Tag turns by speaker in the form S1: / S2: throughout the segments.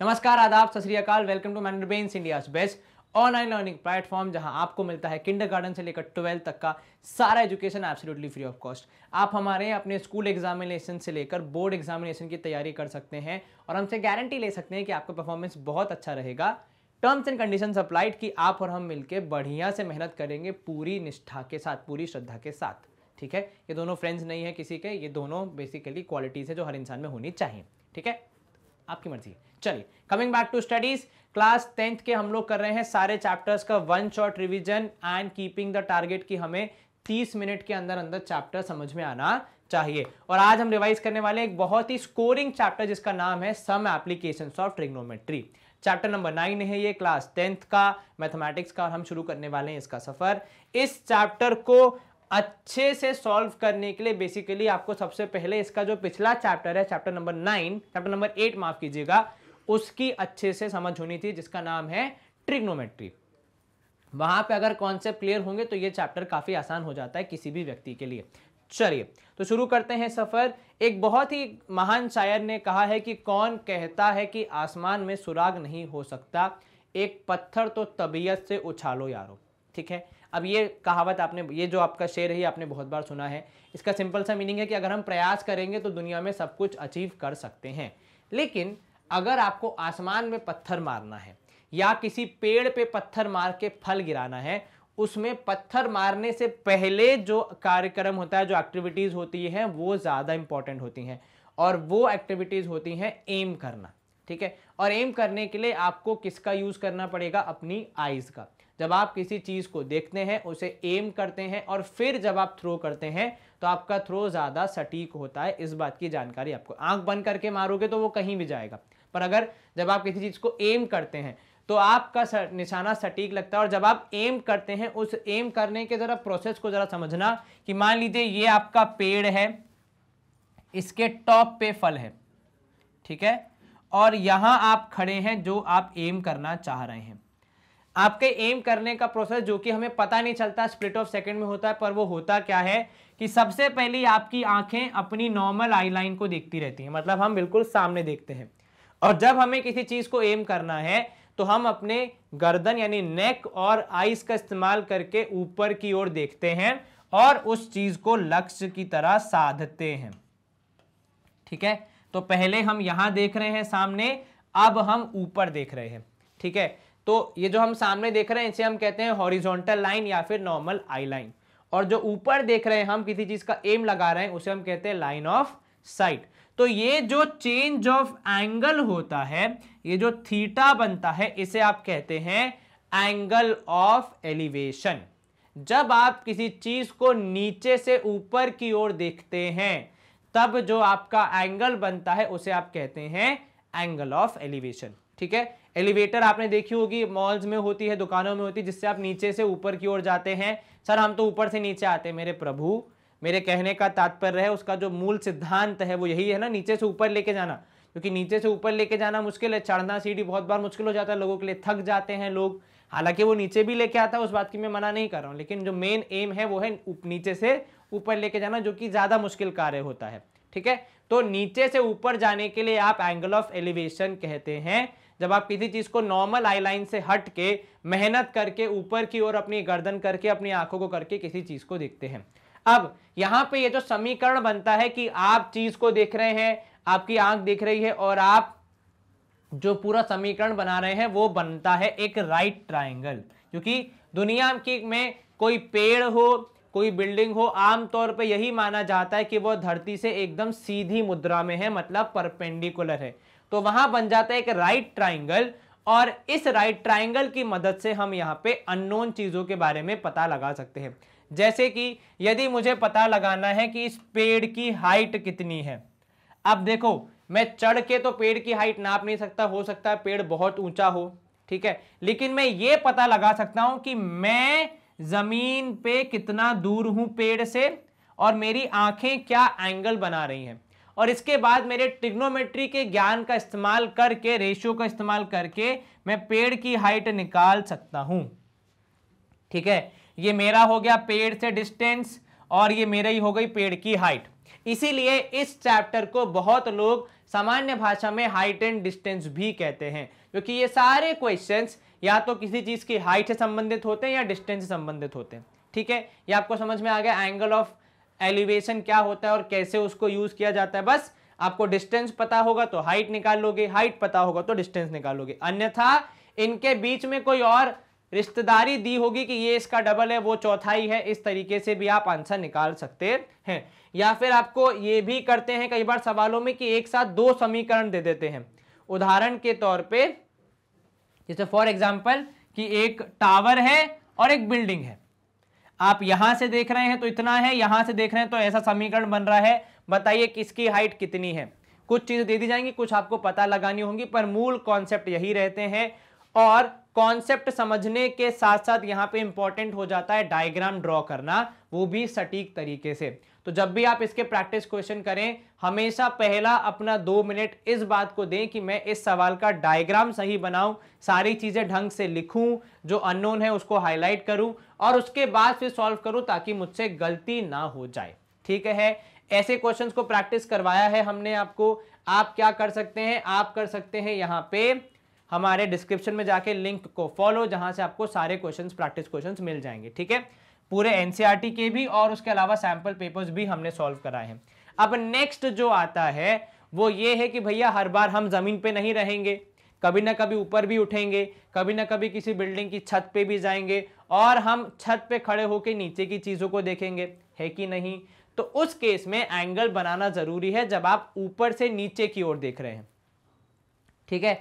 S1: नमस्कार आदाब सत श्रीकाल वेलकम टू मैनरबेन्स India best online learning platform जहां आपको मिलता है किंडर गार्डन से लेकर ट्वेल्थ तक का सारा education absolutely free of cost आप हमारे अपने स्कूल एग्जामिनेशन से लेकर बोर्ड एग्जामिनेशन की तैयारी कर सकते हैं और हमसे गारंटी ले सकते हैं कि आपका परफॉर्मेंस बहुत अच्छा रहेगा टर्म्स एंड कंडीशन अप्लाइड की आप और हम मिलकर बढ़िया से मेहनत करेंगे पूरी निष्ठा के साथ पूरी श्रद्धा के साथ ठीक है ये दोनों फ्रेंड्स नहीं है किसी के ये दोनों बेसिकली क्वालिटीज़ है जो हर इंसान में होनी चाहिए ठीक है आपकी मर्जी चलिए coming back to studies class tenth के हम लोग कर रहे हैं सारे चैप्टर्स का one shot revision and keeping the target की हमें 30 मिनट के अंदर अंदर चैप्टर समझ में आना चाहिए और आज हम रिवाइज करने वाले एक बहुत ही स्कोरिंग चैप्टर जिसका नाम है some application of trigonometry chapter number nine है ये क्लास टेंथ का मैथमेटिक्स का और हम शुरू करने वाले हैं इसका सफर इस चैप्टर को अच्छे से सॉल्व करने के लिए बेसिकली आपको सबसे पहले इसका जो पिछला चैप्टर है chapter number nine chapter number eight माफ कीजिएगा उसकी अच्छे से समझ होनी थी जिसका नाम है ट्रिग्नोमेट्री वहां पे अगर कॉन्सेप्ट क्लियर होंगे तो ये चैप्टर काफी आसान हो जाता है किसी भी व्यक्ति के लिए चलिए तो शुरू करते हैं सफर एक बहुत ही महान शायर ने कहा है कि कौन कहता है कि आसमान में सुराग नहीं हो सकता एक पत्थर तो तबीयत से उछालो यारो ठीक है अब ये कहावत आपने ये जो आपका शेर है आपने बहुत बार सुना है इसका सिंपल सा मीनिंग है कि अगर हम प्रयास करेंगे तो दुनिया में सब कुछ अचीव कर सकते हैं लेकिन अगर आपको आसमान में पत्थर मारना है या किसी पेड़ पे पत्थर मार के फल गिराना है उसमें पत्थर मारने से पहले जो कार्यक्रम होता है जो एक्टिविटीज़ होती हैं वो ज़्यादा इंपॉर्टेंट होती हैं और वो एक्टिविटीज़ होती हैं एम करना ठीक है और एम करने के लिए आपको किसका यूज़ करना पड़ेगा अपनी आइज़ का जब आप किसी चीज़ को देखते हैं उसे एम करते हैं और फिर जब आप थ्रो करते हैं तो आपका थ्रो ज़्यादा सटीक होता है इस बात की जानकारी आपको आंख बंद करके मारोगे तो वो कहीं भी जाएगा पर अगर जब आप किसी चीज़ को एम करते हैं तो आपका निशाना सटीक लगता है और जब आप एम करते हैं उस एम करने के ज़रा प्रोसेस को ज़रा समझना कि मान लीजिए ये आपका पेड़ है इसके टॉप पे फल है ठीक है और यहाँ आप खड़े हैं जो आप एम करना चाह रहे हैं आपके एम करने का प्रोसेस जो कि हमें पता नहीं चलता स्प्लिट ऑफ सेकंड में होता है पर वो होता क्या है कि सबसे पहले आपकी आंखें अपनी नॉर्मल आई लाइन को देखती रहती हैं मतलब हम बिल्कुल सामने देखते हैं और जब हमें किसी चीज़ को एम करना है तो हम अपने गर्दन यानी नेक और आइस का इस्तेमाल करके ऊपर की ओर देखते हैं और उस चीज़ को लक्ष्य की तरह साधते हैं ठीक है तो पहले हम यहां देख रहे हैं सामने अब हम ऊपर देख रहे हैं ठीक है तो ये जो हम सामने देख रहे हैं इसे हम कहते हैं हॉरिजॉन्टल लाइन या फिर नॉर्मल आई लाइन और जो ऊपर देख रहे हैं हम किसी चीज़ का एम लगा रहे हैं उसे हम कहते हैं लाइन ऑफ साइट तो ये जो चेंज ऑफ एंगल होता है ये जो थीटा बनता है इसे आप कहते हैं एंगल ऑफ एलिवेशन जब आप किसी चीज़ को नीचे से ऊपर की ओर देखते हैं तब जो आपका एंगल बनता है उसे आप कहते हैं एंगल ऑफ एलिवेशन ठीक है एलिवेटर आपने देखी होगी मॉल्स में होती है दुकानों में होती है जिससे आप नीचे से ऊपर की ओर जाते हैं सर हम तो ऊपर से नीचे आते हैं मेरे प्रभु मेरे कहने का तात्पर्य है उसका जो मूल सिद्धांत है वो यही है ना नीचे से ऊपर लेके जाना क्योंकि नीचे से ऊपर लेके जाना मुश्किल है चढ़ना सीढ़ी बहुत बार मुश्किल हो जाता है लोगों के लिए थक जाते हैं लोग हालांकि वो नीचे भी लेके आता है उस बात की मैं मना नहीं कर रहा हूँ लेकिन जो मेन एम है वो है नीचे से ऊपर लेके जाना जो कि ज़्यादा मुश्किल कार्य होता है ठीक है तो नीचे से ऊपर जाने के लिए आप एंगल ऑफ एलिवेशन कहते हैं जब आप किसी चीज को नॉर्मल आई लाइन से हट के मेहनत करके ऊपर की ओर अपनी गर्दन करके अपनी आंखों को करके किसी चीज को देखते हैं अब यहाँ पे ये जो समीकरण बनता है कि आप चीज को देख रहे हैं आपकी आंख देख रही है और आप जो पूरा समीकरण बना रहे हैं वो बनता है एक राइट ट्राइंगल क्योंकि दुनिया की में कोई पेड़ हो कोई बिल्डिंग हो आमतौर पे यही माना जाता है कि वो धरती से एकदम सीधी मुद्रा में है मतलब परपेंडिकुलर है तो वहां बन जाता है एक राइट ट्राइंगल और इस राइट ट्राइंगल की मदद से हम यहाँ पे अननोन चीज़ों के बारे में पता लगा सकते हैं जैसे कि यदि मुझे पता लगाना है कि इस पेड़ की हाइट कितनी है अब देखो मैं चढ़ के तो पेड़ की हाइट नाप नहीं सकता हो सकता है पेड़ बहुत ऊंचा हो ठीक है लेकिन मैं ये पता लगा सकता हूं कि मैं जमीन पे कितना दूर हूं पेड़ से और मेरी आंखें क्या एंगल बना रही हैं और इसके बाद मेरे ट्रिग्नोमेट्री के ज्ञान का इस्तेमाल करके रेशियो का इस्तेमाल करके मैं पेड़ की हाइट निकाल सकता हूँ ठीक है ये मेरा हो गया पेड़ से डिस्टेंस और ये मेरा ही हो गई पेड़ की हाइट इसीलिए इस चैप्टर को बहुत लोग सामान्य भाषा में हाइट एंड डिस्टेंस भी कहते हैं क्योंकि ये सारे क्वेश्चंस या तो किसी चीज़ की हाइट से संबंधित होते हैं या डिस्टेंस से संबंधित होते हैं ठीक है ये आपको समझ में आ गया एंगल ऑफ एलिवेशन क्या होता है और कैसे उसको यूज किया जाता है बस आपको डिस्टेंस पता होगा तो हाइट निकाल लोगे हाइट पता होगा तो डिस्टेंस निकाल लोगे अन्यथा इनके बीच में कोई और रिश्तेदारी दी होगी कि ये इसका डबल है वो चौथाई है इस तरीके से भी आप आंसर निकाल सकते हैं या फिर आपको ये भी करते हैं कई बार सवालों में कि एक साथ दो समीकरण दे देते हैं उदाहरण के तौर पे जैसे फॉर एग्जाम्पल कि एक टावर है और एक बिल्डिंग है आप यहां से देख रहे हैं तो इतना है यहां से देख रहे हैं तो ऐसा समीकरण बन रहा है बताइए किसकी हाइट कितनी है कुछ चीज़ें दे दी जाएंगी कुछ आपको पता लगानी होंगी पर मूल कॉन्सेप्ट यही रहते हैं और कॉन्सेप्ट समझने के साथ साथ यहाँ पे इंपॉर्टेंट हो जाता है डायग्राम ड्रॉ करना वो भी सटीक तरीके से तो जब भी आप इसके प्रैक्टिस क्वेश्चन करें हमेशा पहला अपना दो मिनट इस बात को दें कि मैं इस सवाल का डायग्राम सही बनाऊं सारी चीज़ें ढंग से लिखूं जो अननोन है उसको हाईलाइट करूं और उसके बाद फिर सॉल्व करो ताकि मुझसे गलती ना हो जाए ठीक है ऐसे क्वेश्चंस को प्रैक्टिस करवाया है हमने आपको आप क्या कर सकते हैं आप कर सकते हैं यहाँ पे हमारे डिस्क्रिप्शन में जाके लिंक को फॉलो जहां से आपको सारे क्वेश्चंस प्रैक्टिस क्वेश्चंस मिल जाएंगे ठीक है पूरे एनसीईआरटी e के भी और उसके अलावा सैंपल पेपर्स भी हमने सॉल्व कराए हैं अब नेक्स्ट जो आता है वो ये है कि भैया हर बार हम जमीन पे नहीं रहेंगे कभी ना कभी ऊपर भी उठेंगे कभी ना कभी किसी बिल्डिंग की छत पे भी जाएंगे और हम छत पे खड़े होकर नीचे की चीज़ों को देखेंगे है कि नहीं तो उस केस में एंगल बनाना ज़रूरी है जब आप ऊपर से नीचे की ओर देख रहे हैं ठीक है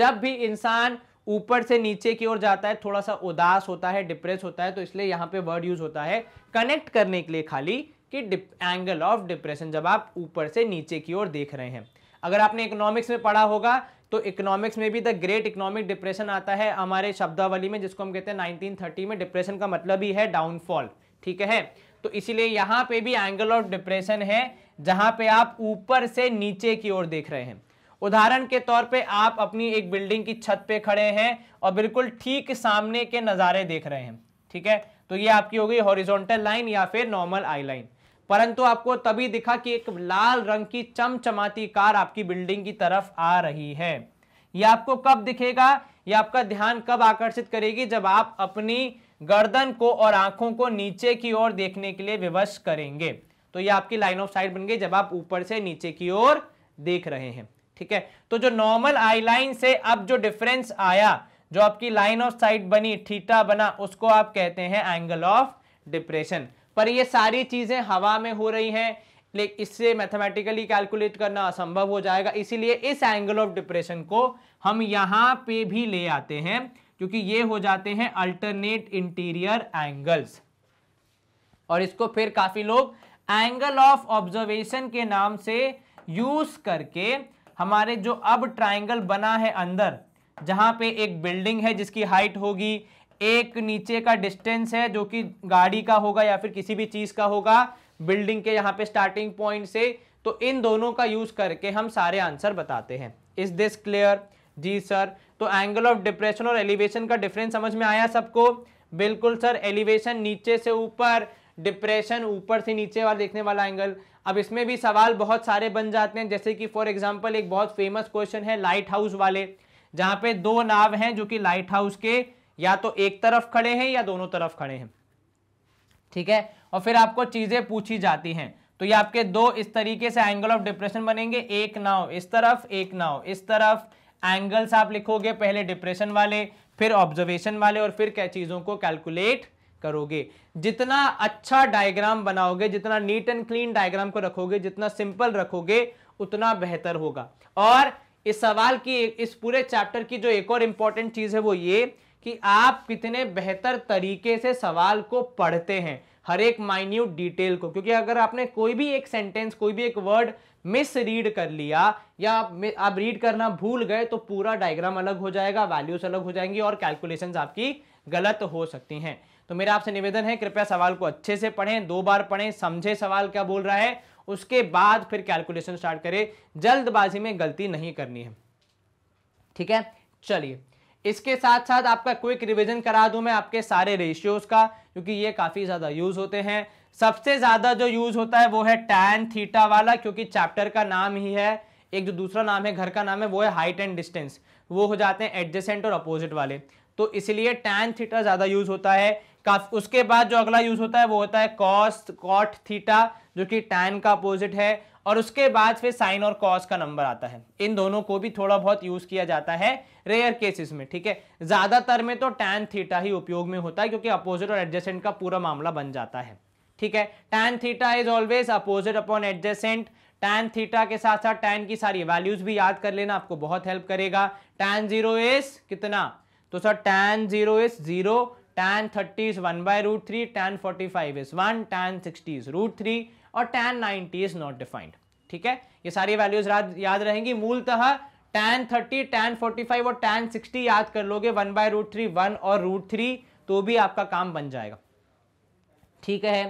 S1: जब भी इंसान ऊपर से नीचे की ओर जाता है थोड़ा सा उदास होता है डिप्रेस होता है तो इसलिए यहाँ पे वर्ड यूज होता है कनेक्ट करने के लिए खाली कि एंगल ऑफ डिप्रेशन जब आप ऊपर से नीचे की ओर देख रहे हैं अगर आपने इकोनॉमिक्स में पढ़ा होगा तो इकोनॉमिक्स में भी द ग्रेट इकोनॉमिक डिप्रेशन आता है हमारे शब्दावली में जिसको हम कहते हैं 1930 में डिप्रेशन का मतलब ही है डाउनफॉल ठीक है तो इसीलिए यहाँ पे भी एंगल ऑफ डिप्रेशन है जहाँ पे आप ऊपर से नीचे की ओर देख रहे हैं उदाहरण के तौर पे आप अपनी एक बिल्डिंग की छत पे खड़े हैं और बिल्कुल ठीक सामने के नज़ारे देख रहे हैं ठीक है तो ये आपकी हो गई हॉरिजॉन्टल लाइन या फिर नॉर्मल आई लाइन परंतु आपको तभी दिखा कि एक लाल रंग की चमचमाती कार आपकी बिल्डिंग की तरफ आ रही है यह आपको कब दिखेगा यह आपका ध्यान कब आकर्षित करेगी जब आप अपनी गर्दन को और आंखों को नीचे की ओर देखने के लिए विवश करेंगे तो यह आपकी लाइन ऑफ साइट बन गई जब आप ऊपर से नीचे की ओर देख रहे हैं ठीक है तो जो नॉर्मल आई लाइन से अब जो डिफरेंस आया जो आपकी लाइन ऑफ साइट बनी ठीटा बना उसको आप कहते हैं एंगल ऑफ डिप्रेशन पर ये सारी चीज़ें हवा में हो रही हैं लेकिन इससे मैथमेटिकली कैलकुलेट करना असंभव हो जाएगा इसीलिए इस एंगल ऑफ डिप्रेशन को हम यहाँ पे भी ले आते हैं क्योंकि ये हो जाते हैं अल्टरनेट इंटीरियर एंगल्स और इसको फिर काफ़ी लोग एंगल ऑफ ऑब्जर्वेशन के नाम से यूज़ करके हमारे जो अब ट्राइंगल बना है अंदर जहां पे एक बिल्डिंग है जिसकी हाइट होगी एक नीचे का डिस्टेंस है जो कि गाड़ी का होगा या फिर किसी भी चीज़ का होगा बिल्डिंग के यहाँ पे स्टार्टिंग पॉइंट से तो इन दोनों का यूज़ करके हम सारे आंसर बताते हैं इज दिस क्लियर जी सर तो एंगल ऑफ डिप्रेशन और एलिवेशन का डिफरेंस समझ में आया सबको बिल्कुल सर एलिवेशन नीचे से ऊपर डिप्रेशन ऊपर से नीचे वाला देखने वाला एंगल अब इसमें भी सवाल बहुत सारे बन जाते हैं जैसे कि फॉर एग्जाम्पल एक बहुत फेमस क्वेश्चन है लाइट हाउस वाले जहाँ पे दो नाव हैं जो कि लाइट हाउस के या तो एक तरफ खड़े हैं या दोनों तरफ खड़े हैं ठीक है और फिर आपको चीज़ें पूछी जाती हैं तो ये आपके दो इस तरीके से एंगल ऑफ डिप्रेशन बनेंगे एक नाव इस तरफ एक नाव इस तरफ एंगल्स आप लिखोगे पहले डिप्रेशन वाले फिर ऑब्जर्वेशन वाले और फिर क्या चीज़ों को कैलकुलेट करोगे जितना अच्छा डायग्राम बनाओगे जितना नीट एंड क्लीन डायग्राम को रखोगे जितना सिंपल रखोगे उतना बेहतर होगा और इस सवाल की इस पूरे चैप्टर की जो एक और इंपॉर्टेंट चीज़ है वो ये कि आप कितने बेहतर तरीके से सवाल को पढ़ते हैं हर एक माइन्यूट डिटेल को क्योंकि अगर आपने कोई भी एक सेंटेंस कोई भी एक वर्ड मिस रीड कर लिया या आप रीड करना भूल गए तो पूरा डायग्राम अलग हो जाएगा वैल्यूज अलग हो जाएंगी और कैलकुलेशंस आपकी गलत हो सकती हैं तो मेरा आपसे निवेदन है कृपया सवाल को अच्छे से पढ़ें दो बार पढ़ें समझें सवाल क्या बोल रहा है उसके बाद फिर कैलकुलेशन स्टार्ट करें जल्दबाजी में गलती नहीं करनी है ठीक है चलिए इसके साथ साथ आपका क्विक रिविजन करा दूं मैं आपके सारे रेशियोज का क्योंकि ये काफ़ी ज़्यादा यूज़ होते हैं सबसे ज़्यादा जो यूज़ होता है वो है टैन थीटा वाला क्योंकि चैप्टर का नाम ही है एक जो दूसरा नाम है घर का नाम है वो है हाइट एंड डिस्टेंस वो हो जाते हैं एडजेसेंट और अपोजिट वाले तो इसलिए टैन थीटा ज़्यादा यूज़ होता है उसके बाद जो अगला यूज़ होता है वो होता है कॉस्ट कॉट थीटा जो कि टैन का अपोजिट है और उसके बाद फिर साइन और कॉस का नंबर आता है इन दोनों को भी थोड़ा बहुत यूज किया जाता है रेयर केसेस में ठीक है ज्यादातर में तो टैन थीटा ही उपयोग में होता है क्योंकि अपोजिट और एडजेसेंट का पूरा मामला बन जाता है ठीक है tan theta is always opposite upon adjacent tan theta के साथ साथ टैन की सारी वैल्यूज भी याद कर लेना आपको बहुत हेल्प करेगा टैन जीरो इज कितना तो sir tan zero is zero tan 30 is 1 by root 3, tan 45 is 1, tan 60 is root 3 और tan 90 is not defined. ठीक है ये सारी वैल्यूज याद रहेंगी मूलतः tan 30, tan 45 और tan 60 याद कर लोगे 1 बाय रूट थ्री वन और रूट थ्री तो भी आपका काम बन जाएगा ठीक है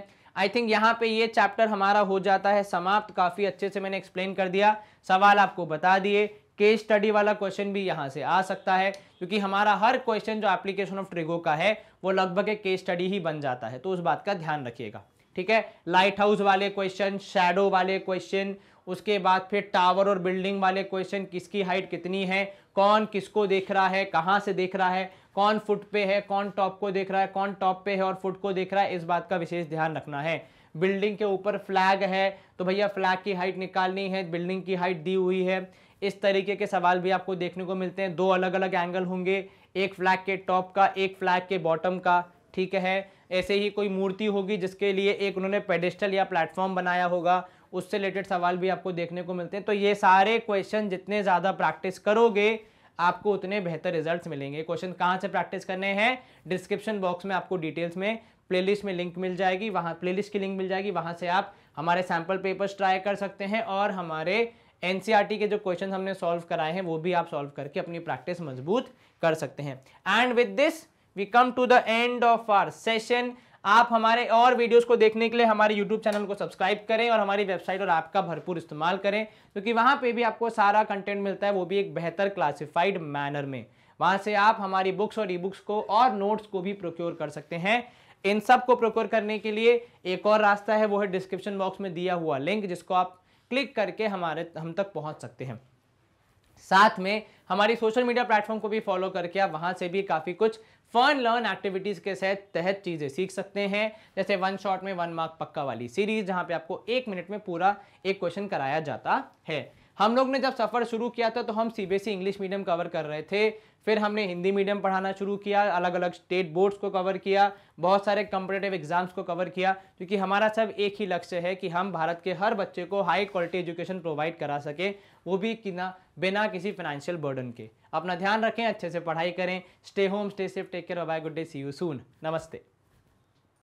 S1: आई थिंक यहाँ पे ये चैप्टर हमारा हो जाता है समाप्त काफ़ी अच्छे से मैंने एक्सप्लेन कर दिया सवाल आपको बता दिए केस स्टडी वाला क्वेश्चन भी यहाँ से आ सकता है क्योंकि हमारा हर क्वेश्चन जो एप्लीकेशन ऑफ ट्रिगो का है वो लगभग एक केस स्टडी ही बन जाता है तो उस बात का ध्यान रखिएगा ठीक है लाइट हाउस वाले क्वेश्चन शेडो वाले क्वेश्चन उसके बाद फिर टावर और बिल्डिंग वाले क्वेश्चन किसकी हाइट कितनी है कौन किसको देख रहा है कहाँ से देख रहा है कौन फुट पे है कौन टॉप को देख रहा है कौन टॉप पे है और फुट को देख रहा है इस बात का विशेष ध्यान रखना है बिल्डिंग के ऊपर फ्लैग है तो भैया फ्लैग की हाइट निकालनी है बिल्डिंग की हाइट दी हुई है इस तरीके के सवाल भी आपको देखने को मिलते हैं दो अलग अलग एंगल होंगे एक फ्लैग के टॉप का एक फ्लैग के बॉटम का ठीक है ऐसे ही कोई मूर्ति होगी जिसके लिए एक उन्होंने पेडिस्टल या प्लेटफॉर्म बनाया होगा उससे रिलेटेड सवाल भी आपको देखने को मिलते हैं तो ये सारे क्वेश्चन जितने ज़्यादा प्रैक्टिस करोगे आपको उतने बेहतर रिजल्ट्स मिलेंगे क्वेश्चन कहाँ से प्रैक्टिस करने हैं डिस्क्रिप्शन बॉक्स में आपको डिटेल्स में प्लेलिस्ट में लिंक मिल जाएगी वहाँ प्लेलिस्ट की लिंक मिल जाएगी वहाँ से आप हमारे सैम्पल पेपर्स ट्राई कर सकते हैं और हमारे एनसीईआरटी के जो क्वेश्चन हमने सॉल्व कराए हैं वो भी आप सॉल्व करके अपनी प्रैक्टिस मजबूत कर सकते हैं and with this we come to the end of our session आप हमारे और वीडियोस को देखने के लिए हमारे यूट्यूब चैनल को सब्सक्राइब करें और हमारी वेबसाइट और ऐप का भरपूर इस्तेमाल करें क्योंकि तो वहाँ पे भी आपको सारा कंटेंट मिलता है वो भी एक बेहतर क्लासिफाइड मैनर में वहाँ से आप हमारी बुक्स और ई बुक्स को और नोट्स को भी प्रोक्योर कर सकते हैं इन सब को प्रोक्योर करने के लिए एक और रास्ता है वो है डिस्क्रिप्शन बॉक्स में दिया हुआ लिंक जिसको आप क्लिक करके हमारे हम तक पहुंच सकते हैं साथ में हमारी सोशल मीडिया प्लेटफॉर्म को भी फॉलो करके आप वहां से भी काफ़ी कुछ फन लर्न एक्टिविटीज़ के तहत तहत चीज़ें सीख सकते हैं जैसे वन शॉट में वन मार्क पक्का वाली सीरीज जहां पे आपको एक मिनट में पूरा एक क्वेश्चन कराया जाता है हम लोग ने जब सफ़र शुरू किया था तो हम C B E English medium cover कर रहे थे फिर हमने हिंदी मीडियम पढ़ाना शुरू किया अलग अलग स्टेट बोर्ड्स को कवर किया बहुत सारे कंपटेटिव एग्जाम्स को कवर किया क्योंकि हमारा सब एक ही लक्ष्य है कि हम भारत के हर बच्चे को हाई क्वालिटी एजुकेशन प्रोवाइड करा सकें वो भी कि ना बिना किसी फाइनेंशियल बर्डन के अपना ध्यान रखें अच्छे से पढ़ाई करें stay home stay safe take care bye good day see you soon नमस्ते